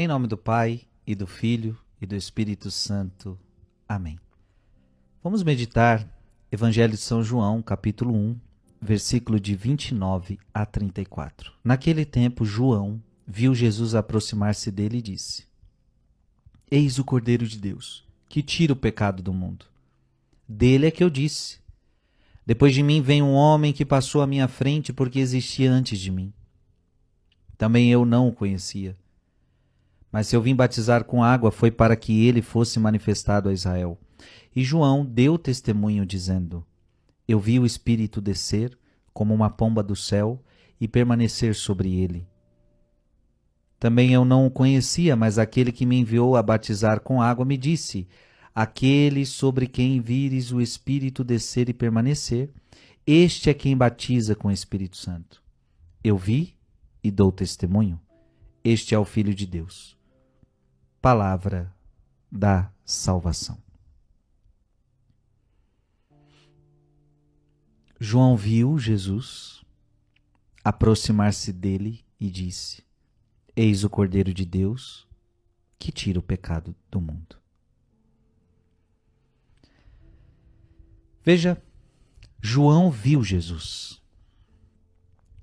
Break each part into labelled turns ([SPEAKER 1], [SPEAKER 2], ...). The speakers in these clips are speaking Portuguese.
[SPEAKER 1] Em nome do Pai, e do Filho, e do Espírito Santo. Amém. Vamos meditar Evangelho de São João, capítulo 1, versículo de 29 a 34. Naquele tempo, João viu Jesus aproximar-se dele e disse: Eis o Cordeiro de Deus, que tira o pecado do mundo. Dele é que eu disse: Depois de mim vem um homem que passou à minha frente porque existia antes de mim. Também eu não o conhecia mas se eu vim batizar com água, foi para que ele fosse manifestado a Israel. E João deu testemunho, dizendo: Eu vi o Espírito descer, como uma pomba do céu, e permanecer sobre ele. Também eu não o conhecia, mas aquele que me enviou a batizar com água me disse: Aquele sobre quem vires o Espírito descer e permanecer, este é quem batiza com o Espírito Santo. Eu vi e dou testemunho. Este é o Filho de Deus palavra da salvação. João viu Jesus aproximar-se dele e disse: Eis o Cordeiro de Deus que tira o pecado do mundo. Veja, João viu Jesus.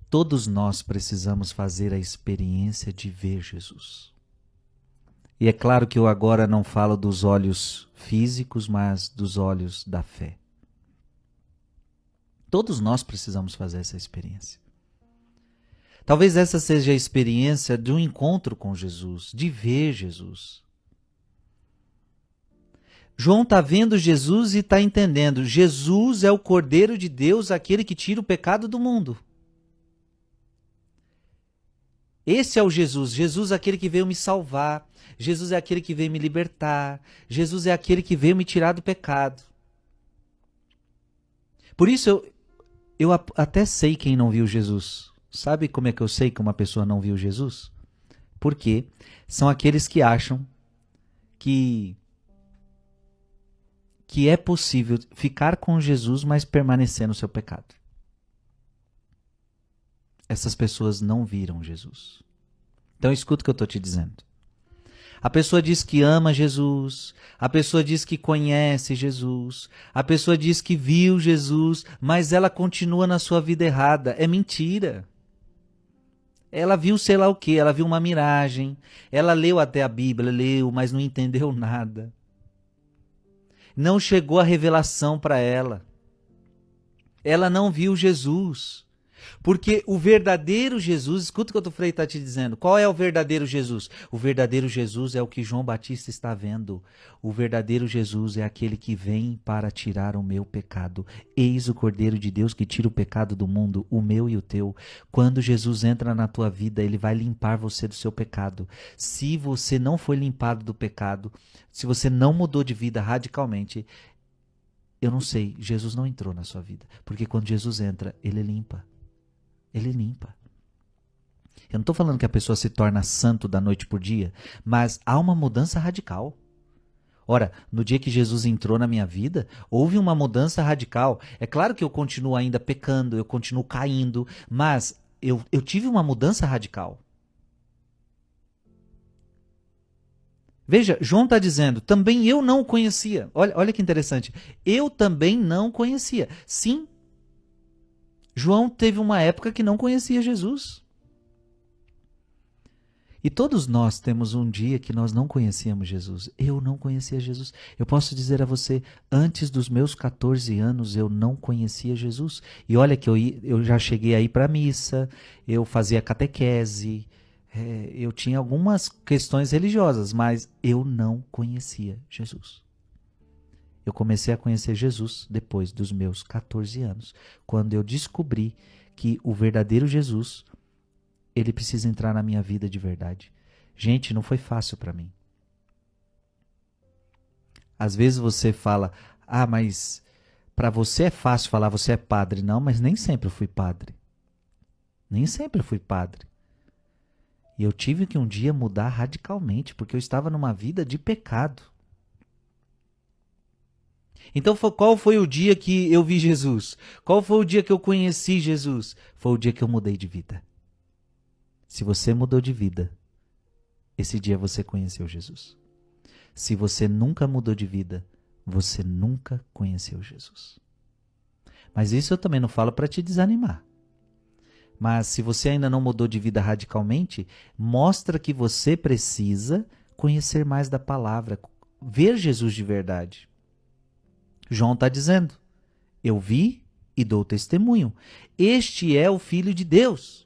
[SPEAKER 1] Todos nós precisamos fazer a experiência de ver Jesus. E é claro que eu agora não falo dos olhos físicos, mas dos olhos da fé. Todos nós precisamos fazer essa experiência. Talvez essa seja a experiência de um encontro com Jesus, de ver Jesus. João está vendo Jesus e está entendendo: Jesus é o Cordeiro de Deus, aquele que tira o pecado do mundo. Esse é o Jesus. Jesus é aquele que veio me salvar. Jesus é aquele que veio me libertar. Jesus é aquele que veio me tirar do pecado. Por isso eu, eu até sei quem não viu Jesus. Sabe como é que eu sei que uma pessoa não viu Jesus? Porque são aqueles que acham que que é possível ficar com Jesus, mas permanecer no seu pecado essas pessoas não viram Jesus. Então escuta o que eu estou te dizendo. A pessoa diz que ama Jesus, a pessoa diz que conhece Jesus, a pessoa diz que viu Jesus, mas ela continua na sua vida errada. É mentira. Ela viu sei lá o que, ela viu uma miragem, ela leu até a Bíblia, leu, mas não entendeu nada. Não chegou a revelação para ela. Ela não viu Jesus. Porque o verdadeiro Jesus, escuta o que o Frei está te dizendo. Qual é o verdadeiro Jesus? O verdadeiro Jesus é o que João Batista está vendo. O verdadeiro Jesus é aquele que vem para tirar o meu pecado. Eis o Cordeiro de Deus que tira o pecado do mundo, o meu e o teu. Quando Jesus entra na tua vida, ele vai limpar você do seu pecado. Se você não foi limpado do pecado, se você não mudou de vida radicalmente, eu não sei, Jesus não entrou na sua vida. Porque quando Jesus entra, ele limpa ele limpa. Eu não estou falando que a pessoa se torna santo da noite por dia, mas há uma mudança radical. Ora, no dia que Jesus entrou na minha vida, houve uma mudança radical. É claro que eu continuo ainda pecando, eu continuo caindo, mas eu, eu tive uma mudança radical. Veja, João está dizendo, também eu não o conhecia. Olha, olha que interessante. Eu também não o conhecia. Sim, João teve uma época que não conhecia Jesus. E todos nós temos um dia que nós não conhecíamos Jesus. Eu não conhecia Jesus. Eu posso dizer a você, antes dos meus 14 anos eu não conhecia Jesus. E olha que eu, eu já cheguei aí para missa, eu fazia catequese, é, eu tinha algumas questões religiosas, mas eu não conhecia Jesus. Eu comecei a conhecer Jesus depois dos meus 14 anos, quando eu descobri que o verdadeiro Jesus, ele precisa entrar na minha vida de verdade. Gente, não foi fácil para mim. Às vezes você fala: "Ah, mas para você é fácil falar você é padre". Não, mas nem sempre eu fui padre. Nem sempre eu fui padre. E eu tive que um dia mudar radicalmente, porque eu estava numa vida de pecado. Então, qual foi o dia que eu vi Jesus? Qual foi o dia que eu conheci Jesus? Foi o dia que eu mudei de vida. Se você mudou de vida, esse dia você conheceu Jesus. Se você nunca mudou de vida, você nunca conheceu Jesus. Mas isso eu também não falo para te desanimar. Mas se você ainda não mudou de vida radicalmente, mostra que você precisa conhecer mais da palavra, ver Jesus de verdade. João está dizendo: Eu vi e dou testemunho. Este é o Filho de Deus.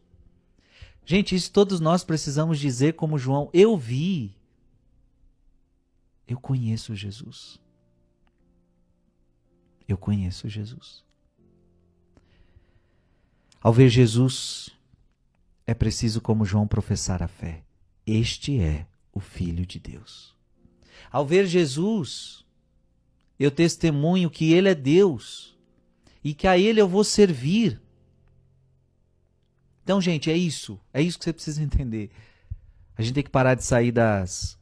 [SPEAKER 1] Gente, isso todos nós precisamos dizer como João: Eu vi. Eu conheço Jesus. Eu conheço Jesus. Ao ver Jesus, é preciso, como João, professar a fé. Este é o Filho de Deus. Ao ver Jesus, eu testemunho que Ele é Deus e que a Ele eu vou servir. Então, gente, é isso. É isso que você precisa entender. A gente tem que parar de sair das,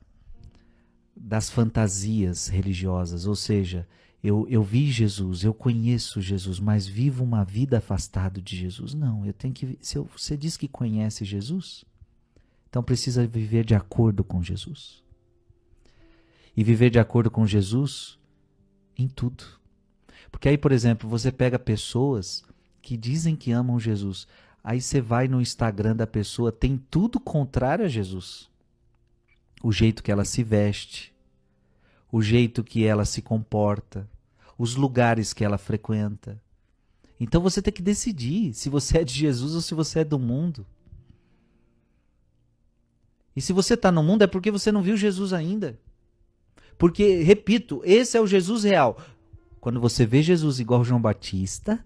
[SPEAKER 1] das fantasias religiosas. Ou seja, eu, eu vi Jesus, eu conheço Jesus, mas vivo uma vida afastado de Jesus. Não, eu tenho que. Se eu, você diz que conhece Jesus, então precisa viver de acordo com Jesus. E viver de acordo com Jesus em tudo. Porque aí, por exemplo, você pega pessoas que dizem que amam Jesus, aí você vai no Instagram da pessoa, tem tudo contrário a Jesus. O jeito que ela se veste, o jeito que ela se comporta, os lugares que ela frequenta. Então você tem que decidir se você é de Jesus ou se você é do mundo. E se você está no mundo é porque você não viu Jesus ainda. Porque, repito, esse é o Jesus real. Quando você vê Jesus igual João Batista,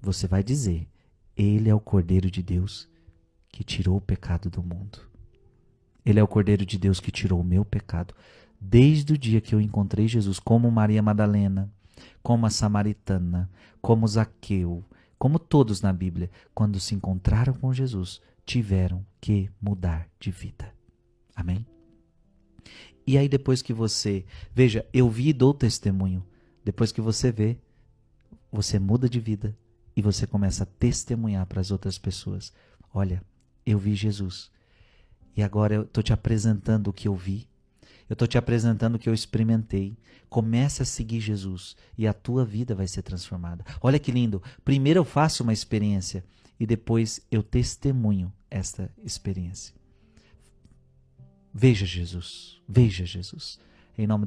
[SPEAKER 1] você vai dizer: Ele é o Cordeiro de Deus que tirou o pecado do mundo. Ele é o Cordeiro de Deus que tirou o meu pecado. Desde o dia que eu encontrei Jesus, como Maria Madalena, como a Samaritana, como Zaqueu, como todos na Bíblia, quando se encontraram com Jesus, tiveram que mudar de vida. Amém? E aí depois que você, veja, eu vi e dou testemunho. Depois que você vê, você muda de vida e você começa a testemunhar para as outras pessoas. Olha, eu vi Jesus. E agora eu estou te apresentando o que eu vi. Eu estou te apresentando o que eu experimentei. Comece a seguir Jesus e a tua vida vai ser transformada. Olha que lindo. Primeiro eu faço uma experiência e depois eu testemunho esta experiência. Veja Jesus, veja Jesus. Em nome